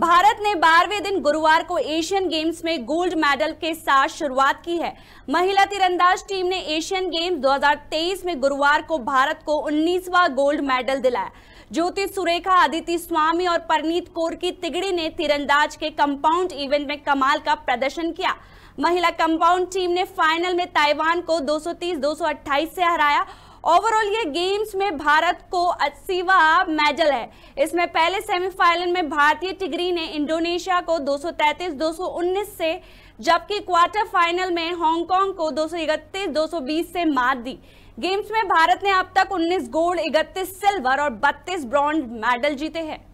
भारत ने बारहवें दिन गुरुवार को एशियन गेम्स में गोल्ड मेडल के साथ शुरुआत की है महिला तीरंदाज टीम ने एशियन गेम 2023 में गुरुवार को भारत को 19वां गोल्ड मेडल दिलाया ज्योति सुरेखा आदित्य स्वामी और परनीत कौर की तिगड़ी ने तीरंदाज के कंपाउंड इवेंट में कमाल का प्रदर्शन किया महिला कंपाउंड टीम ने फाइनल में ताइवान को दो सौ से हराया ओवरऑल ये गेम्स में भारत को अस्सीवा मेडल है इसमें पहले सेमीफाइनल में भारतीय टिगरी ने इंडोनेशिया को 233 219 से जबकि क्वार्टर फाइनल में हांगकांग को 231 220 से मात दी गेम्स में भारत ने अब तक 19 गोल्ड 31 सिल्वर और 32 ब्रॉन्ज मेडल जीते हैं